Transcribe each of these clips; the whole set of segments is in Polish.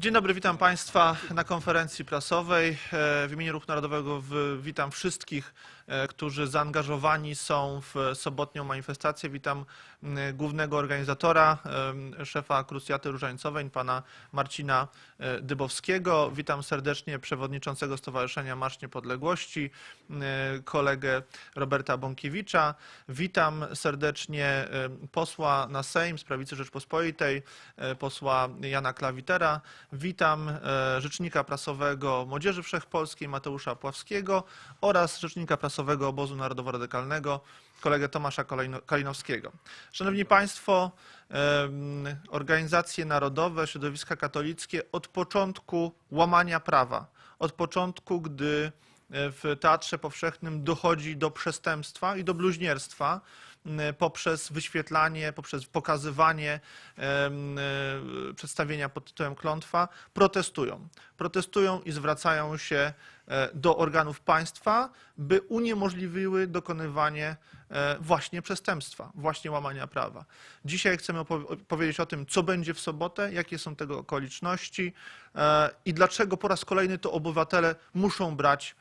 Dzień dobry, witam Państwa na konferencji prasowej. E, w imieniu Ruchu Narodowego witam wszystkich, e, którzy zaangażowani są w sobotnią manifestację. Witam głównego organizatora, e, szefa Krucjaty Różańcowej, pana Marcina Dybowskiego. Witam serdecznie przewodniczącego Stowarzyszenia Marsz Niepodległości, kolegę Roberta Bąkiewicza. Witam serdecznie posła na Sejm z Prawicy Rzeczpospolitej, posła Jana Klawitera. Witam e, rzecznika prasowego Młodzieży Wszechpolskiej Mateusza Pławskiego oraz rzecznika prasowego Obozu Narodowo-Radykalnego kolegę Tomasza Kalinowskiego. Szanowni Państwo, organizacje narodowe, środowiska katolickie od początku łamania prawa, od początku, gdy e, w Teatrze Powszechnym dochodzi do przestępstwa i do bluźnierstwa, poprzez wyświetlanie, poprzez pokazywanie e, przedstawienia pod tytułem klątwa, protestują. Protestują i zwracają się e, do organów państwa, by uniemożliwiły dokonywanie e, właśnie przestępstwa, właśnie łamania prawa. Dzisiaj chcemy powiedzieć o tym, co będzie w sobotę, jakie są tego okoliczności i dlaczego po raz kolejny to obywatele muszą brać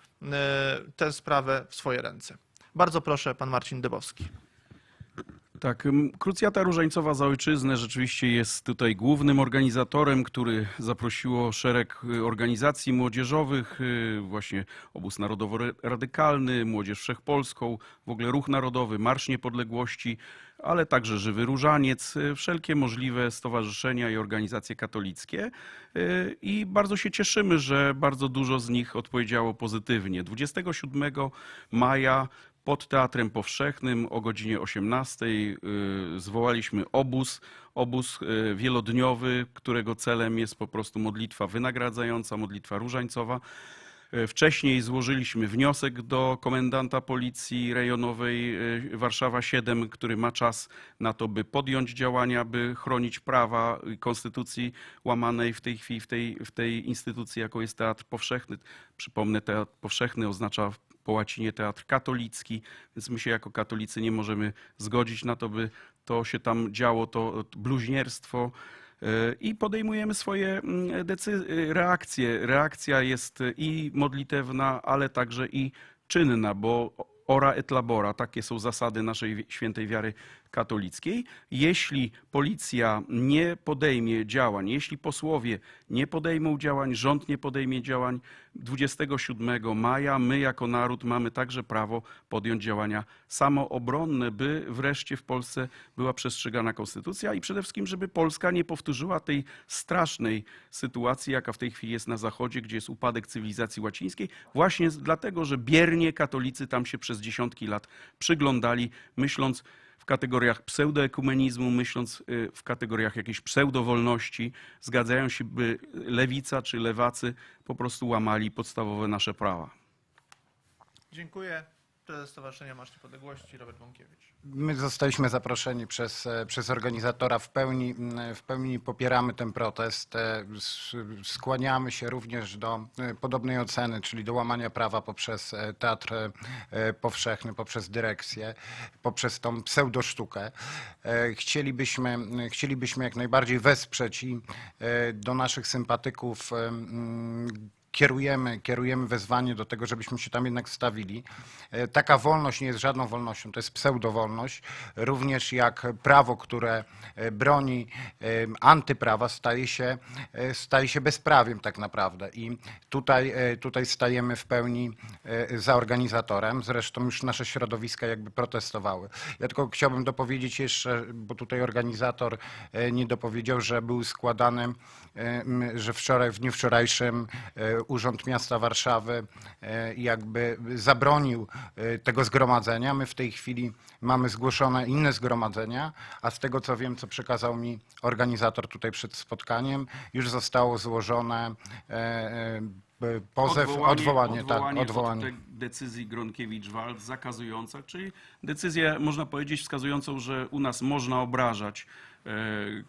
tę sprawę w swoje ręce. Bardzo proszę, pan Marcin Dybowski. Tak, Krucjata Różańcowa za Ojczyznę rzeczywiście jest tutaj głównym organizatorem, który zaprosiło szereg y, organizacji młodzieżowych, y, właśnie Obóz Narodowo-Radykalny, Młodzież Wszechpolską, w ogóle Ruch Narodowy, Marsz Niepodległości, ale także Żywy Różaniec, y, wszelkie możliwe stowarzyszenia i organizacje katolickie. I bardzo się cieszymy, że bardzo dużo z nich odpowiedziało pozytywnie. 27 maja pod Teatrem Powszechnym o godzinie 18 y, zwołaliśmy obóz, obóz y, wielodniowy, którego celem jest po prostu modlitwa wynagradzająca, modlitwa różańcowa. Y, wcześniej złożyliśmy wniosek do komendanta policji rejonowej Warszawa 7, który ma czas na to, by podjąć działania, by chronić prawa konstytucji łamanej w tej chwili w tej, w tej instytucji, jaką jest Teatr Powszechny. Przypomnę, Teatr Powszechny oznacza po łacinie teatr katolicki, więc my się jako katolicy nie możemy zgodzić na to, by to się tam działo, to bluźnierstwo e, i podejmujemy swoje mm, e, reakcje. Reakcja jest e, i modlitewna, ale także i czynna, bo ora et labora, takie są zasady naszej świętej wiary katolickiej. Jeśli policja nie podejmie działań, jeśli posłowie nie podejmą działań, rząd nie podejmie działań, 27 maja my jako naród mamy także prawo podjąć działania samoobronne, by wreszcie w Polsce była przestrzegana konstytucja i przede wszystkim, żeby Polska nie powtórzyła tej strasznej sytuacji, jaka w tej chwili jest na Zachodzie, gdzie jest upadek cywilizacji łacińskiej, właśnie dlatego, że biernie katolicy tam się przez dziesiątki lat przyglądali, myśląc, kategoriach pseudoekumenizmu, myśląc y, w kategoriach jakiejś pseudowolności, zgadzają się, by lewica czy lewacy po prostu łamali podstawowe nasze prawa. Dziękuję. Prezes Stowarzyszenia Marsz Niepodległości, Robert Bąkiewicz. My zostaliśmy zaproszeni przez, e, przez organizatora. W pełni, mm, w pełni popieramy ten protest. E, skłaniamy się również do e, podobnej oceny, czyli do łamania prawa poprzez Teatr Powszechny, poprzez dyrekcję, poprzez tą pseudosztukę. Chcielibyśmy, chcielibyśmy jak najbardziej wesprzeć i do naszych sympatyków kierujemy, kierujemy wezwanie do tego, żebyśmy się tam jednak stawili. E, taka wolność nie jest żadną wolnością, to jest pseudowolność. Również jak prawo, które e, broni e, antyprawa, staje się, staje się bezprawiem tak naprawdę. I tutaj, tutaj stajemy w pełni za organizatorem. Zresztą już nasze środowiska jakby protestowały. Ja tylko chciałbym dopowiedzieć jeszcze, bo tutaj organizator nie dopowiedział, że był składany, że wczoraj, w dniu wczorajszym Urząd Miasta Warszawy e, jakby zabronił e, tego zgromadzenia. My w tej chwili mamy zgłoszone inne zgromadzenia, a z tego co wiem, co przekazał mi organizator tutaj przed spotkaniem, już zostało złożone e, pozew, odwołanie, odwołanie, odwołanie, tak, odwołanie decyzji Gronkiewicz-Walc zakazująca, czyli decyzję, można powiedzieć, wskazującą, że u nas można obrażać e,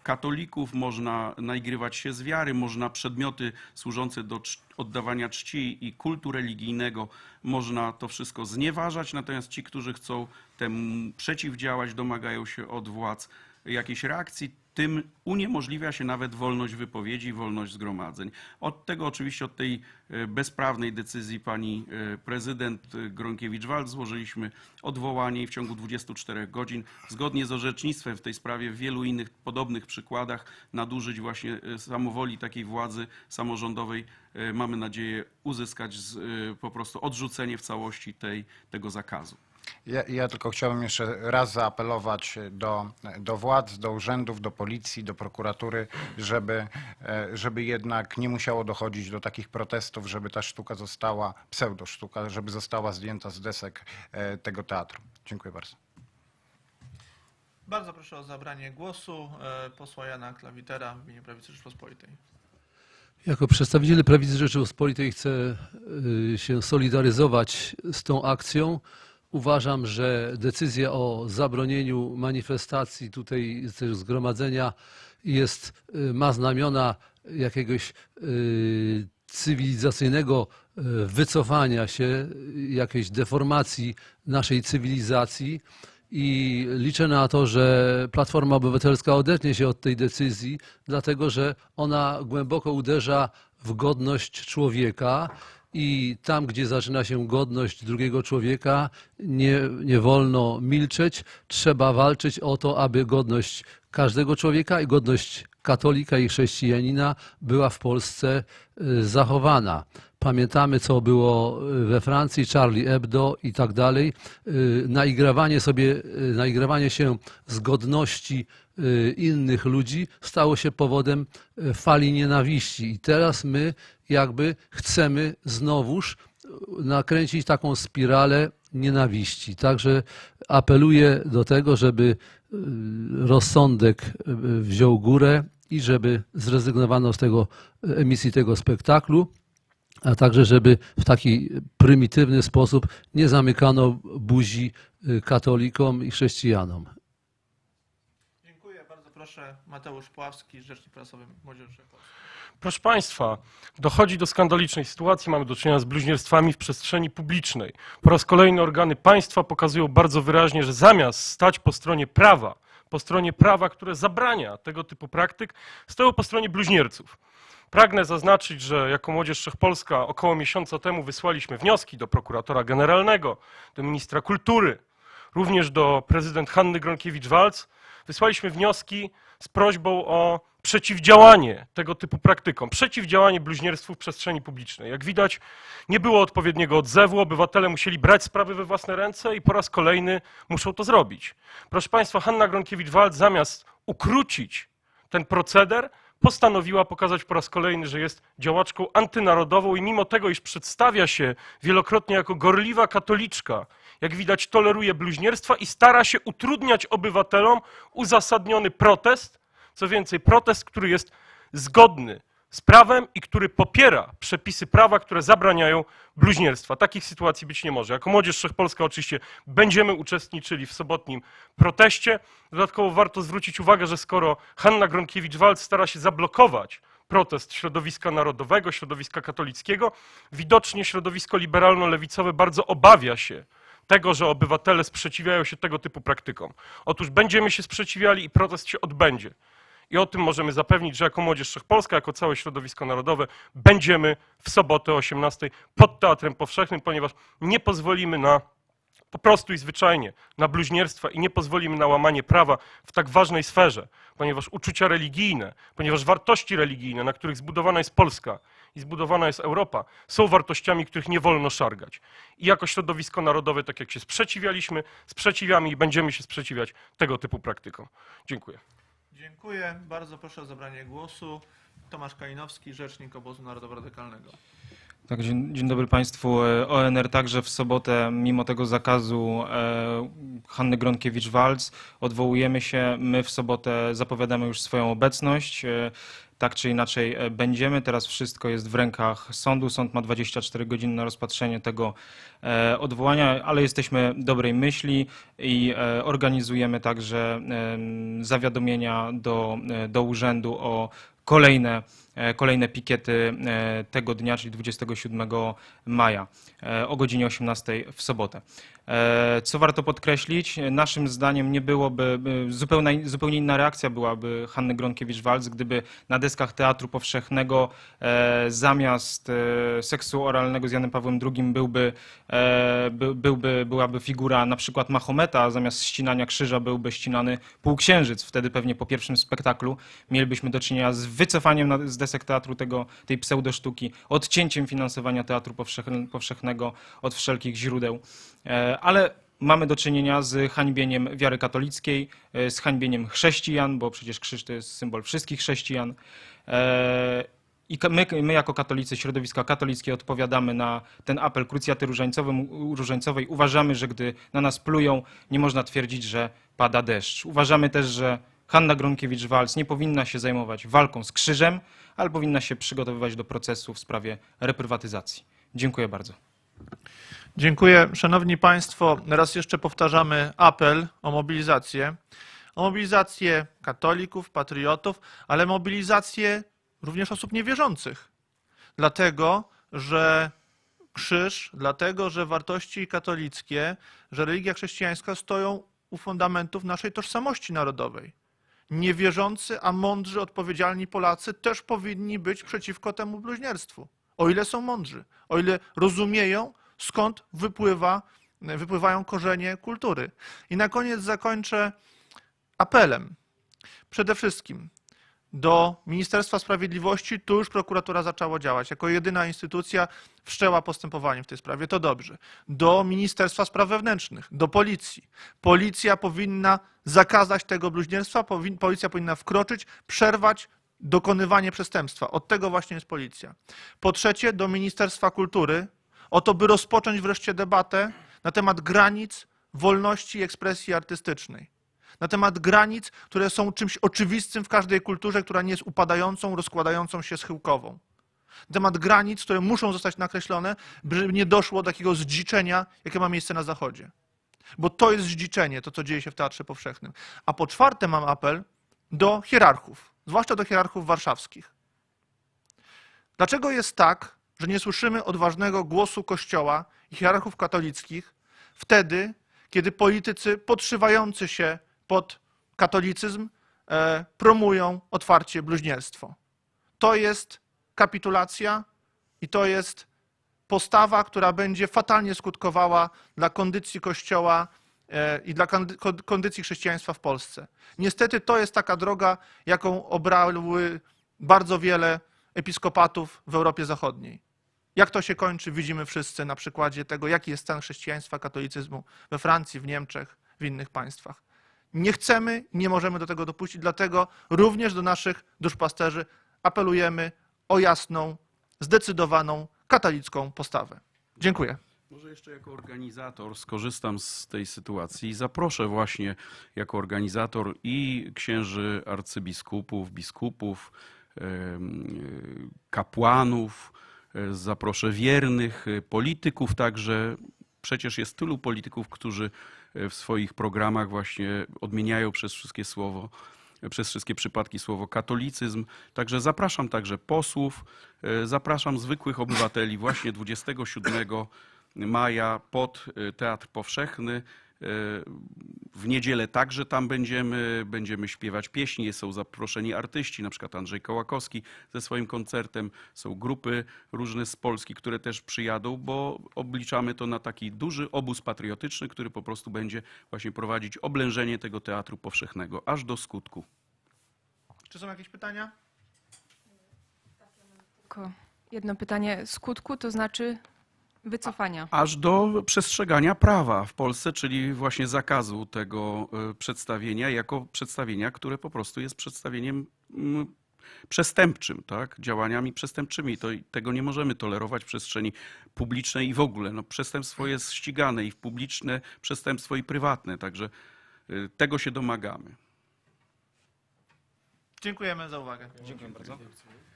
katolików, można naigrywać się z wiary, można przedmioty służące do oddawania czci i kultu religijnego, można to wszystko znieważać, natomiast ci, którzy chcą temu przeciwdziałać, domagają się od władz jakiejś reakcji tym uniemożliwia się nawet wolność wypowiedzi, wolność zgromadzeń. Od tego oczywiście, od tej e, bezprawnej decyzji pani e, prezydent e, Gronkiewicz-Wald złożyliśmy odwołanie i w ciągu 24 godzin, zgodnie z orzecznictwem w tej sprawie, w wielu innych podobnych przykładach nadużyć właśnie samowoli takiej władzy samorządowej, mamy nadzieję uzyskać po prostu odrzucenie w całości tej, tego zakazu. Ja, ja, tylko chciałbym jeszcze raz zaapelować do, do władz, do urzędów, do policji, do prokuratury, żeby, e, żeby jednak nie musiało dochodzić do takich protestów, żeby ta sztuka została, pseudosztuka, żeby została zdjęta z desek e, tego teatru. Dziękuję bardzo. Bardzo proszę o zabranie głosu e, posła Jana Klawitera w imieniu Prawicy Rzeczypospolitej. Jako przedstawiciel Prawicy Rzeczypospolitej chcę się solidaryzować z tą akcją. Uważam, że decyzja o zabronieniu manifestacji, tutaj zgromadzenia jest, y, ma znamiona jakiegoś y, cywilizacyjnego y, wycofania się, jakiejś deformacji naszej cywilizacji. I liczę na to, że Platforma Obywatelska odetnie się od tej decyzji, dlatego że ona głęboko uderza w godność człowieka i tam, gdzie zaczyna się godność drugiego człowieka, nie, nie wolno milczeć. Trzeba walczyć o to, aby godność każdego człowieka i godność katolika i chrześcijanina była w Polsce y, zachowana. Pamiętamy, co było y, we Francji, Charlie Hebdo i tak dalej. Y, naigrawanie sobie, y, naigrawanie się z godności innych ludzi stało się powodem fali nienawiści. I teraz my jakby chcemy znowuż nakręcić taką spiralę nienawiści. Także apeluję do tego, żeby rozsądek wziął górę i żeby zrezygnowano z tego emisji tego spektaklu a także żeby w taki prymitywny sposób nie zamykano buzi y, katolikom i chrześcijanom. Dziękuję. Bardzo proszę Mateusz Pławski, Rzecznik Prasowy Młodzieży Proszę Państwa, dochodzi do skandalicznej sytuacji. Mamy do czynienia z bluźnierstwami w przestrzeni publicznej. Po raz kolejny organy państwa pokazują bardzo wyraźnie, że zamiast stać po stronie prawa, po stronie prawa, które zabrania tego typu praktyk, stoją po stronie bluźnierców. Pragnę zaznaczyć, że jako Młodzież Wszechpolska około miesiąca temu wysłaliśmy wnioski do prokuratora generalnego, do ministra kultury, również do prezydent Hanny Gronkiewicz-Walc. Wysłaliśmy wnioski z prośbą o przeciwdziałanie tego typu praktykom, przeciwdziałanie bluźnierstwu w przestrzeni publicznej. Jak widać, nie było odpowiedniego odzewu, obywatele musieli brać sprawy we własne ręce i po raz kolejny muszą to zrobić. Proszę Państwa, Hanna Gronkiewicz-Walc zamiast ukrócić ten proceder, postanowiła pokazać po raz kolejny, że jest działaczką antynarodową i mimo tego, iż przedstawia się wielokrotnie jako gorliwa katoliczka, jak widać toleruje bluźnierstwa i stara się utrudniać obywatelom uzasadniony protest, co więcej protest, który jest zgodny z prawem i który popiera przepisy prawa, które zabraniają bluźnierstwa. Takich sytuacji być nie może. Jako Młodzież Wszechpolska oczywiście będziemy uczestniczyli w sobotnim proteście. Dodatkowo warto zwrócić uwagę, że skoro Hanna Gronkiewicz-Walc stara się zablokować protest środowiska narodowego, środowiska katolickiego, widocznie środowisko liberalno-lewicowe bardzo obawia się tego, że obywatele sprzeciwiają się tego typu praktykom. Otóż będziemy się sprzeciwiali i protest się odbędzie. I o tym możemy zapewnić, że jako Młodzież Wszechpolska, jako całe środowisko narodowe będziemy w sobotę o 18 pod Teatrem Powszechnym, ponieważ nie pozwolimy na po prostu i zwyczajnie na bluźnierstwa i nie pozwolimy na łamanie prawa w tak ważnej sferze, ponieważ uczucia religijne, ponieważ wartości religijne, na których zbudowana jest Polska i zbudowana jest Europa, są wartościami, których nie wolno szargać. I jako środowisko narodowe, tak jak się sprzeciwialiśmy, sprzeciwiamy i będziemy się sprzeciwiać tego typu praktykom. Dziękuję. Dziękuję. Bardzo proszę o zabranie głosu. Tomasz Kalinowski, Rzecznik Obozu Narodowo-Radykalnego. Tak, dzień, dzień, dobry Państwu. E, ONR także w sobotę, mimo tego zakazu e, Hanny Gronkiewicz-Walc, odwołujemy się. My w sobotę zapowiadamy już swoją obecność. E, tak czy inaczej e, będziemy. Teraz wszystko jest w rękach sądu. Sąd ma 24 godziny na rozpatrzenie tego e, odwołania, ale jesteśmy dobrej myśli i e, organizujemy także zawiadomienia do, do urzędu o kolejne, kolejne pikiety tego dnia, czyli 27 maja o godzinie 18 w sobotę. E, co warto podkreślić, e, naszym zdaniem nie byłoby, zupełnie, zupełnie inna reakcja byłaby Hanny Gronkiewicz-Walc, gdyby na deskach Teatru Powszechnego e, zamiast seksu oralnego z Janem Pawłem II byłby, byłby, byłaby figura na przykład Mahometa, a zamiast ścinania krzyża byłby ścinany półksiężyc. Wtedy pewnie po pierwszym spektaklu mielibyśmy do czynienia z wycofaniem z desek teatru tego, tej pseudosztuki, odcięciem finansowania teatru powszechnego od wszelkich źródeł E, ale mamy do czynienia z hańbieniem wiary katolickiej, e, z hańbieniem chrześcijan, bo przecież krzyż to jest symbol wszystkich chrześcijan. E, I my, my, jako katolicy, środowiska katolickie odpowiadamy na ten apel krucjaty różańcowej. Uważamy, że gdy na nas plują, nie można twierdzić, że pada deszcz. Uważamy też, że Hanna Gronkiewicz-Walc nie powinna się zajmować walką z krzyżem, ale powinna się przygotowywać do procesu w sprawie reprywatyzacji. Dziękuję bardzo. Dziękuję. Szanowni Państwo, raz jeszcze powtarzamy apel o mobilizację. O mobilizację katolików, patriotów, ale mobilizację również osób niewierzących. Dlatego, że krzyż, dlatego, że wartości katolickie, że religia chrześcijańska stoją u fundamentów naszej tożsamości narodowej. Niewierzący, a mądrzy, odpowiedzialni Polacy też powinni być przeciwko temu bluźnierstwu. O ile są mądrzy, o ile rozumieją, skąd wypływa, wypływają korzenie kultury. I na koniec zakończę apelem. Przede wszystkim do Ministerstwa Sprawiedliwości, tu już prokuratura zaczęła działać. Jako jedyna instytucja wszczęła postępowanie w tej sprawie, to dobrze. Do Ministerstwa Spraw Wewnętrznych, do policji. Policja powinna zakazać tego bluźnierstwa, policja powinna wkroczyć, przerwać dokonywanie przestępstwa. Od tego właśnie jest policja. Po trzecie, do Ministerstwa Kultury, o to, by rozpocząć wreszcie debatę na temat granic wolności ekspresji artystycznej. Na temat granic, które są czymś oczywistym w każdej kulturze, która nie jest upadającą, rozkładającą się schyłkową. Na temat granic, które muszą zostać nakreślone, by nie doszło do takiego zdziczenia, jakie ma miejsce na Zachodzie. Bo to jest zdziczenie, to co dzieje się w Teatrze Powszechnym. A po czwarte mam apel do hierarchów, zwłaszcza do hierarchów warszawskich. Dlaczego jest tak, że nie słyszymy odważnego głosu Kościoła i hierarchów katolickich wtedy, kiedy politycy podszywający się pod katolicyzm e, promują otwarcie bluźnierstwo. To jest kapitulacja i to jest postawa, która będzie fatalnie skutkowała dla kondycji Kościoła e, i dla kondycji chrześcijaństwa w Polsce. Niestety to jest taka droga, jaką obrały bardzo wiele episkopatów w Europie Zachodniej. Jak to się kończy, widzimy wszyscy na przykładzie tego, jaki jest stan chrześcijaństwa, katolicyzmu we Francji, w Niemczech, w innych państwach. Nie chcemy, nie możemy do tego dopuścić, dlatego również do naszych duszpasterzy apelujemy o jasną, zdecydowaną katolicką postawę. Dziękuję. Może jeszcze jako organizator skorzystam z tej sytuacji i zaproszę właśnie jako organizator i księży arcybiskupów, biskupów, e, kapłanów, zaproszę wiernych, y, polityków także. Przecież jest tylu polityków, którzy y, w swoich programach właśnie odmieniają przez wszystkie słowo, przez wszystkie przypadki słowo katolicyzm. Także zapraszam także posłów, y, zapraszam zwykłych obywateli właśnie 27 maja pod Teatr Powszechny w niedzielę także tam będziemy, będziemy śpiewać pieśni. Są zaproszeni artyści, na przykład Andrzej Kołakowski ze swoim koncertem. Są grupy różne z Polski, które też przyjadą, bo obliczamy to na taki duży obóz patriotyczny, który po prostu będzie właśnie prowadzić oblężenie tego teatru powszechnego aż do skutku. Czy są jakieś pytania? jedno pytanie. Skutku to znaczy Wycofania. A, aż do przestrzegania prawa w Polsce, czyli właśnie zakazu tego e, przedstawienia jako przedstawienia, które po prostu jest przedstawieniem przestępczym, tak? działaniami przestępczymi. To, tego nie możemy tolerować w przestrzeni publicznej i w ogóle. No, przestępstwo jest ścigane i w publiczne przestępstwo i prywatne, także e, tego się domagamy. Dziękujemy za uwagę. Dziękuję bardzo.